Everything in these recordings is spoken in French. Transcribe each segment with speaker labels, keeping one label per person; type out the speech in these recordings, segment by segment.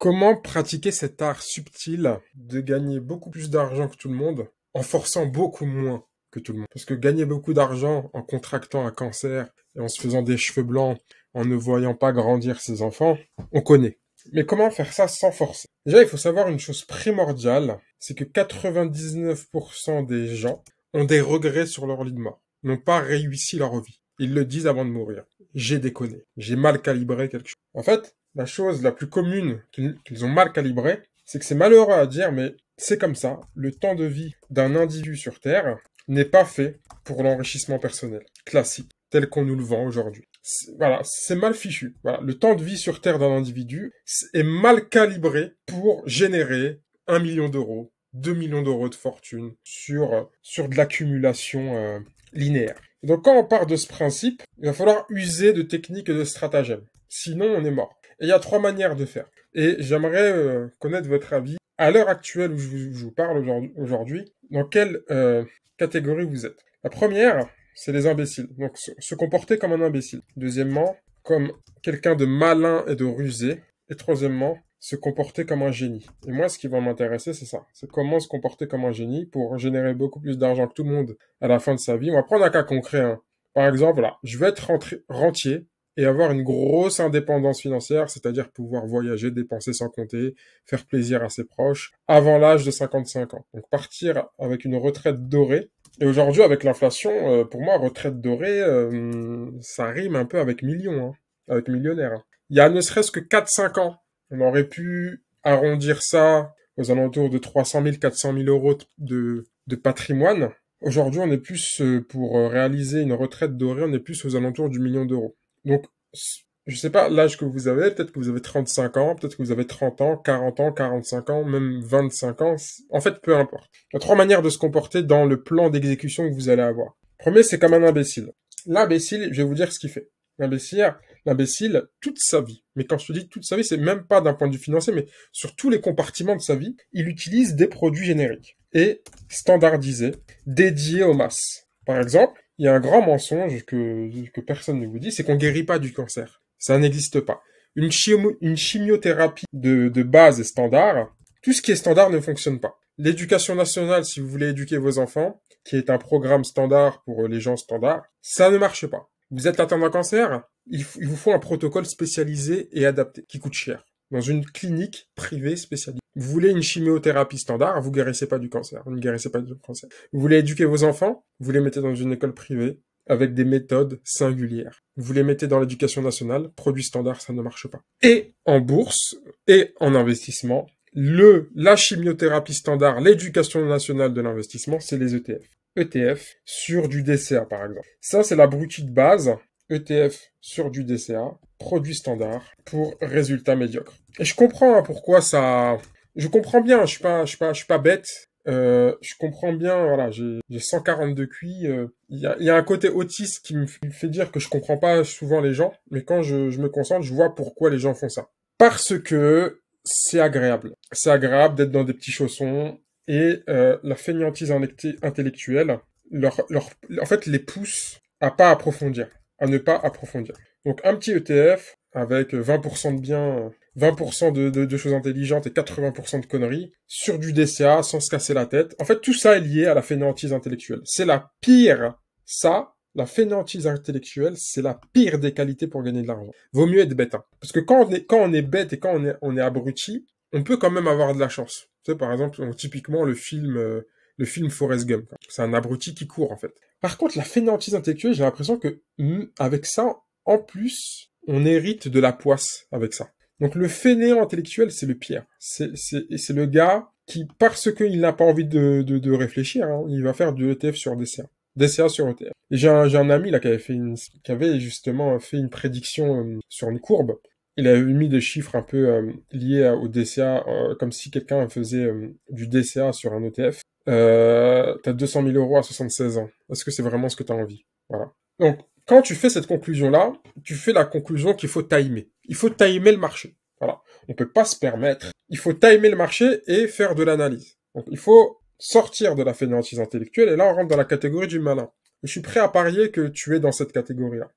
Speaker 1: Comment pratiquer cet art subtil de gagner beaucoup plus d'argent que tout le monde en forçant beaucoup moins que tout le monde Parce que gagner beaucoup d'argent en contractant un cancer et en se faisant des cheveux blancs, en ne voyant pas grandir ses enfants, on connaît. Mais comment faire ça sans forcer Déjà, il faut savoir une chose primordiale, c'est que 99% des gens ont des regrets sur leur lit de mort, n'ont pas réussi leur vie. Ils le disent avant de mourir. J'ai déconné, j'ai mal calibré quelque chose. En fait, la chose la plus commune qu'ils ont mal calibrée, c'est que c'est malheureux à dire, mais c'est comme ça. Le temps de vie d'un individu sur Terre n'est pas fait pour l'enrichissement personnel classique, tel qu'on nous le vend aujourd'hui. Voilà, c'est mal fichu. Voilà, le temps de vie sur Terre d'un individu est mal calibré pour générer un million d'euros, deux millions d'euros de fortune sur, sur de l'accumulation euh, linéaire. Donc quand on part de ce principe, il va falloir user de techniques et de stratagèmes sinon on est mort. Et il y a trois manières de faire. Et j'aimerais euh, connaître votre avis. À l'heure actuelle où je vous, parle aujourd'hui, dans quelle euh, catégorie vous êtes La première, c'est les imbéciles. Donc se, comporter comme un imbécile. Deuxièmement, comme quelqu'un de malin et de rusé. Et troisièmement, se comporter comme un génie. Et moi, ce qui va m'intéresser, c'est ça. C'est comment se comporter comme un génie pour générer beaucoup plus d'argent que tout le monde à la fin de sa vie. On va prendre un cas concret. Hein. Par exemple, là, je vais être rentier, et avoir une grosse indépendance financière, c'est-à-dire pouvoir voyager, dépenser sans compter, faire plaisir à ses proches avant l'âge de 55 ans. Donc partir avec une retraite dorée. Et aujourd'hui, avec l'inflation, euh, pour moi, retraite dorée, euh, ça rime un peu avec million, hein, avec millionnaire. Hein. Il y a ne serait-ce que 4-5 ans, on aurait pu arrondir ça aux alentours de 300 000, 400 000 euros de, de patrimoine. Aujourd'hui, on est plus euh, pour réaliser une retraite dorée, on est plus aux alentours du million d'euros. Donc, je sais pas l'âge que vous avez, peut-être que vous avez 35 ans, peut-être que vous avez 30 ans, 40 ans, 45 ans, même 25 ans, en fait peu importe. Il y a trois manières de se comporter dans le plan d'exécution que vous allez avoir. Premier, c'est comme un imbécile. L'imbécile, je vais vous dire ce qu'il fait. L'imbécile, l'imbécile, toute sa vie, mais quand je dis toute sa vie, c'est même pas d'un point de vue financier, mais sur tous les compartiments de sa vie, il utilise des produits génériques et standardisés, dédiés aux masses. Par exemple, il y a un grand mensonge que, personne ne vous dit, c'est qu'on guérit pas du cancer. Ça n'existe pas. Une, chimiothérapie de, base est standard. Tout ce qui est standard ne fonctionne pas. L'éducation nationale, si vous voulez éduquer vos enfants, qui est un programme standard pour les gens standards, ça ne marche pas. Vous êtes atteint d'un cancer, il vous faut un protocole spécialisé et adapté, qui coûte cher, dans une clinique privée spécialisée. Vous voulez une chimiothérapie standard, vous guérissez pas du cancer, vous guérissez pas du cancer. Vous voulez éduquer vos enfants, vous les mettez dans une école privée avec des méthodes singulières. Vous les mettez dans l'éducation nationale, produit standard, ça ne marche pas. Et en bourse et en investissement, le la chimiothérapie standard, l'éducation nationale de l'investissement, c'est les ETF. ETF sur du DCA par exemple. Ça c'est la broutille de base. ETF sur du DCA, produit standard pour résultats médiocres. Et je comprends hein, pourquoi ça je comprends bien, je suis pas, je suis pas, je suis pas bête. Euh, je comprends bien, voilà, j'ai 142 cuits. Euh, il y, a, y, a, un côté autiste qui me fait dire que je comprends pas souvent les gens, mais quand je, je me concentre, je vois pourquoi les gens font ça. Parce que c'est agréable. C'est agréable d'être dans des petits chaussons et euh, la fainéantise intellectuelle leur, leur, en fait, les pousse à pas approfondir, à ne pas approfondir. Donc un petit ETF avec 20% de biens 20% de, choses intelligentes et 80% de conneries, sur du DCA, sans se casser la tête. En fait, tout ça est lié à la fainéantise intellectuelle. C'est la pire, ça, la fainéantise intellectuelle, c'est la pire des qualités pour gagner de l'argent. Vaut mieux être bête. Hein. Parce que quand on, est, quand on est bête et quand on est, abruti, on peut quand même avoir de la chance. Tu sais, par exemple, typiquement le film... Euh, le film Forrest Gump. C'est un abruti qui court en fait. Par contre, la fainéantise intellectuelle, j'ai l'impression que mm, avec ça, en plus, on hérite de la poisse avec ça. Donc le fainéant intellectuel, c'est le pire. C'est le gars qui, parce qu'il n'a pas envie de, de, réfléchir, hein, il va faire du ETF sur DCA. DCA sur e ETF. j'ai un, un, ami là qui avait, fait une, qui avait justement fait une prédiction euh, sur une courbe. Il avait mis des chiffres un peu euh, liés au DCA, euh, comme si quelqu'un faisait du DCA sur un ETF. Euh, t'as 200 000 euros à 76 ans. Est-ce que c'est vraiment ce que t'as envie Voilà. Donc, quand tu fais cette conclusion-là, tu fais la conclusion qu'il faut timer il faut timer le marché. Voilà. On peut pas se permettre. Il faut timer le marché et faire de l'analyse. Donc, il faut sortir de la fainéantise intellectuelle et là, on rentre dans la catégorie du malin. je suis prêt à parier que tu es dans cette catégorie-là.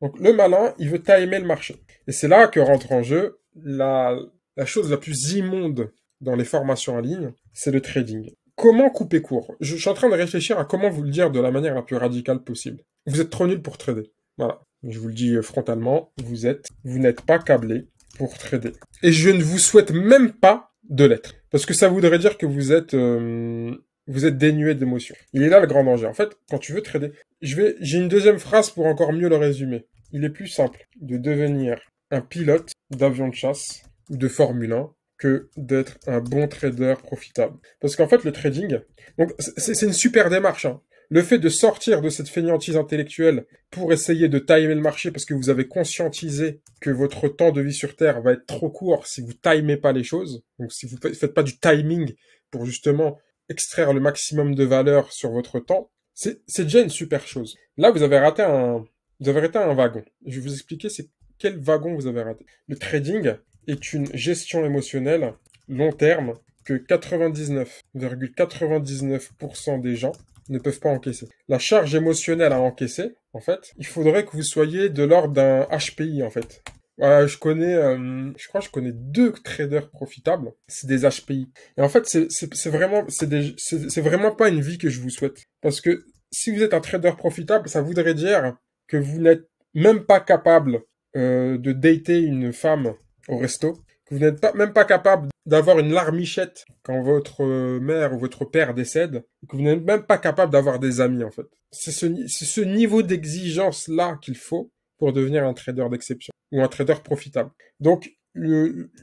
Speaker 1: Donc, le malin, il veut timer le marché. Et c'est là que rentre en jeu la, chose la plus immonde dans les formations en ligne, c'est le trading. Comment couper court je suis en train de réfléchir à comment vous le dire de la manière la plus radicale possible. Vous êtes trop nul pour trader. Voilà. Je vous le dis euh, frontalement, vous êtes, vous n'êtes pas câblé pour trader. Et je ne vous souhaite même pas de l'être. Parce que ça voudrait dire que vous êtes, euh, vous êtes dénué d'émotion. Il est là le grand danger. En fait, quand tu veux trader, je vais, j'ai une deuxième phrase pour encore mieux le résumer. Il est plus simple de devenir un pilote d'avion de chasse ou de Formule 1 que d'être un bon trader profitable. Parce qu'en fait, le trading, donc c'est une super démarche. Hein le fait de sortir de cette fainéantise intellectuelle pour essayer de timer le marché parce que vous avez conscientisé que votre temps de vie sur Terre va être trop court si vous timez pas les choses. Donc si vous faites pas du timing pour justement extraire le maximum de valeur sur votre temps, c'est, déjà une super chose. Là, vous avez raté un, vous avez raté un wagon. Je vais vous expliquer c'est quel wagon vous avez raté. Le trading est une gestion émotionnelle long terme que 99,99% des gens ne peuvent pas encaisser. La charge émotionnelle à encaisser, en fait, il faudrait que vous soyez de l'ordre d'un HPI, en fait. je connais, euh, je crois, que je connais deux traders profitables. C'est des HPI. Et en fait, c'est vraiment, c'est vraiment pas une vie que je vous souhaite. Parce que si vous êtes un trader profitable, ça voudrait dire que vous n'êtes même pas capable euh, de dater une femme au resto que vous n'êtes pas, même pas capable d'avoir une larmichette quand votre euh, mère ou votre père décède, que vous n'êtes même pas capable d'avoir des amis en fait. C'est ce, niveau d'exigence là qu'il faut pour devenir un trader d'exception ou un trader profitable. Donc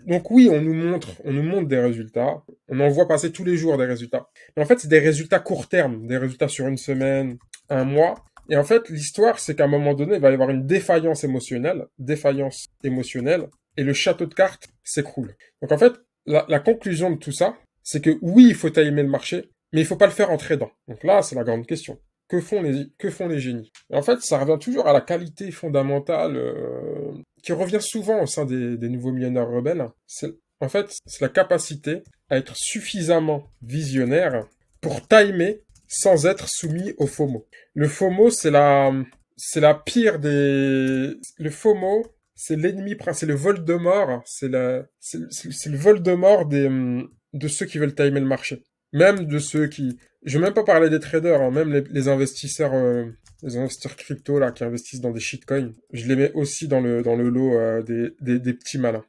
Speaker 1: donc oui, on nous montre, on nous montre des résultats, on en voit passer tous les jours des résultats. Mais en fait, c'est des résultats court terme, des résultats sur une semaine, un mois. Et en fait, l'histoire, c'est qu'à un moment donné, il va y avoir une défaillance émotionnelle, défaillance émotionnelle, et le château de cartes s'écroule. Donc en fait, la, conclusion de tout ça, c'est que oui, il faut tailler le marché, mais il faut pas le faire en dans. Donc là, c'est la grande question. Que font les, que font les génies En fait, ça revient toujours à la qualité fondamentale euh, qui revient souvent au sein des, nouveaux millionnaires rebelles. C'est, en fait, c'est la capacité à être suffisamment visionnaire pour timer sans être soumis au FOMO. Le FOMO, c'est la, c'est la pire des, le FOMO, c'est l'ennemi c'est le vol hein. c'est mort, c'est le vol de des, hum, de ceux qui veulent timer le marché. Même de ceux qui, je vais même pas parler des traders, hein. même les, investisseurs, euh, les investisseurs crypto là qui investissent dans des shitcoins, je les mets aussi dans le dans le lot euh, des, petits malins.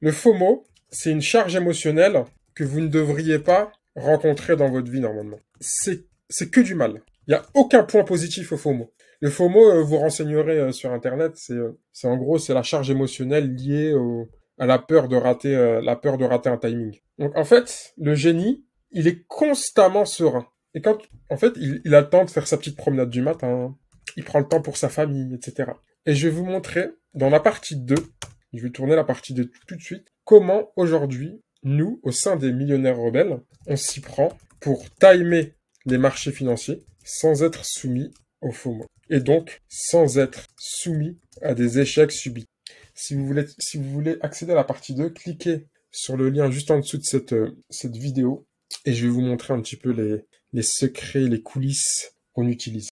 Speaker 1: Le FOMO, c'est une charge émotionnelle que vous ne devriez pas rencontrer dans votre vie normalement. c'est que du mal. Il n'y a aucun point positif au FOMO. Le FOMO, euh, vous renseignerez euh, sur Internet, euh, c'est en gros c'est la charge émotionnelle liée à la peur de rater la peur de rater un timing. Donc en fait, le génie, il est constamment serein. Et quand en fait, il, il a le temps de faire sa petite promenade du matin, il prend le temps pour sa famille, etc. Et je vais vous montrer dans la partie 2, je vais tourner la partie 2 tout de suite, comment aujourd'hui, nous, au sein des millionnaires rebelles, on s'y prend pour timer les marchés financiers sans être soumis au FOMO, et donc sans être soumis à des échecs subis. Si vous voulez, si vous voulez accéder à la partie 2, cliquez sur le lien juste en dessous de cette, euh, cette vidéo et je vais vous montrer un petit peu les, les secrets, les coulisses qu'on utilise.